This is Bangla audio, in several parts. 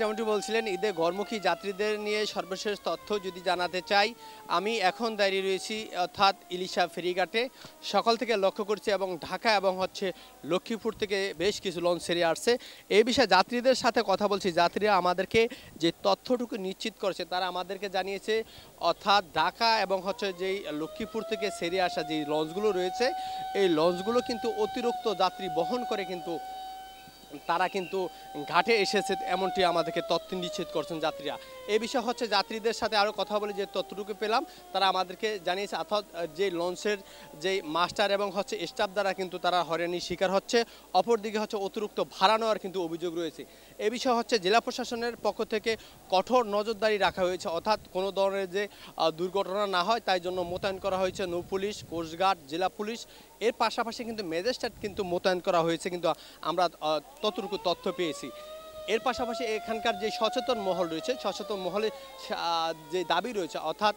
যেমনটি বলছিলেন ঈদে ঘরমুখী যাত্রীদের নিয়ে সর্বশেষ তথ্য যদি জানাতে চাই আমি এখন দাঁড়িয়ে রয়েছি অর্থাৎ ইলিশা ফেরিঘাটে সকাল থেকে লক্ষ্য করছি এবং ঢাকা এবং হচ্ছে লক্ষ্মীপুর থেকে বেশ কিছু লঞ্চ সেরে আসছে এই বিষয়ে যাত্রীদের সাথে কথা বলছি যাত্রীরা আমাদেরকে যে তথ্যটুকু নিশ্চিত করছে তারা আমাদেরকে জানিয়েছে অর্থাৎ ঢাকা এবং হচ্ছে যেই লক্ষ্মীপুর থেকে সেরে আসা যেই লঞ্চগুলো রয়েছে এই লঞ্চগুলো কিন্তু অতিরিক্ত যাত্রী বহন করে কিন্তু তারা কিন্তু ঘাটে এসেছে এমনটি আমাদেরকে তথ্য নিশ্চিত করছেন যাত্রীরা এ বিষয় হচ্ছে যাত্রীদের সাথে আরও কথা বলে যে তথ্যটুকু পেলাম তারা আমাদেরকে জানিয়েছে অর্থাৎ যে লঞ্চের যে মাস্টার এবং হচ্ছে স্টাফ দ্বারা কিন্তু তারা হয়রানির শিকার হচ্ছে অপরদিকে হচ্ছে অতিরিক্ত ভাড়া নেওয়ার কিন্তু অভিযোগ রয়েছে এ বিষয় হচ্ছে জেলা প্রশাসনের পক্ষ থেকে কঠোর নজরদারি রাখা হয়েছে অর্থাৎ কোনো ধরনের যে দুর্ঘটনা না হয় তাই জন্য মোতায়েন করা হয়েছে নৌ পুলিশ কোস্টগার্ড জেলা পুলিশ এর পাশাপাশি কিন্তু ম্যাজিস্ট্রেট কিন্তু মোতায়েন করা হয়েছে কিন্তু আমরা ততটুকু তথ্য পেয়েছি এর পাশাপাশি এখানকার যে সচেতন মহল রয়েছে সচেতন মহলে যে দাবি রয়েছে অর্থাৎ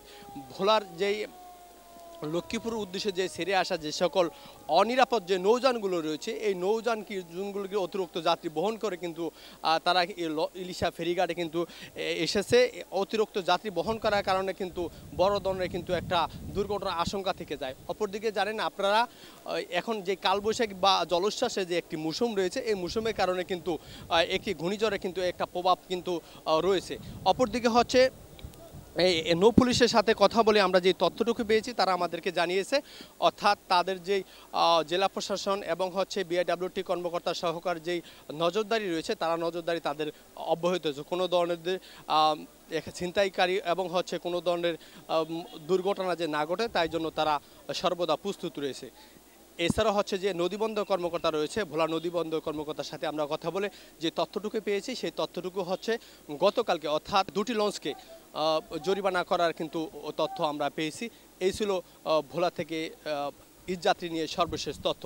ভোলার যেই লক্ষ্মীপুরের উদ্দেশ্যে যে সেরে আসা যে সকল অনিরাপদ যে নৌযানগুলো রয়েছে এই নৌযান কি জুনগুলোকে অতিরিক্ত যাত্রী বহন করে কিন্তু তারা ইলিশা ফেরিঘাটে কিন্তু এসেছে অতিরিক্ত যাত্রী বহন করার কারণে কিন্তু বড় ধরনের কিন্তু একটা দুর্ঘটনার আশঙ্কা থেকে যায় অপরদিকে জানেন আপনারা এখন যে কালবৈশাখী বা জলোচ্ছ্বাসে যে একটি মৌসুম রয়েছে এই মৌসুমের কারণে কিন্তু একটি ঘূর্ণিঝড়ে কিন্তু একটা প্রভাব কিন্তু রয়েছে অপরদিকে হচ্ছে নৌ পুলিশের সাথে কথা বলে আমরা যে তথ্যটুকু পেয়েছি তারা আমাদেরকে জানিয়েছে অর্থাৎ তাদের যে জেলা প্রশাসন এবং হচ্ছে বিআইডাব্লিউটি কর্মকর্তা সহকার যেই নজরদারি রয়েছে তারা নজরদারি তাদের অব্যাহত হয়েছে কোনো ধরনের ছিনতাইকারী এবং হচ্ছে কোনো ধরনের দুর্ঘটনা যে না ঘটে তাই জন্য তারা সর্বদা প্রস্তুত রয়েছে এছাড়া হচ্ছে যে নদীবন্দর কর্মকর্তা রয়েছে ভোলা নদীবন্দর কর্মকর্তার সাথে আমরা কথা বলে যে তথ্যটুকু পেয়েছি সেই তথ্যটুকু হচ্ছে গতকালকে অর্থাৎ দুটি লঞ্চকে জরিমানা করার কিন্তু তথ্য আমরা পেয়েছি এই ছিল ভোলা থেকে ঈদযাত্রী নিয়ে সর্বশেষ তথ্য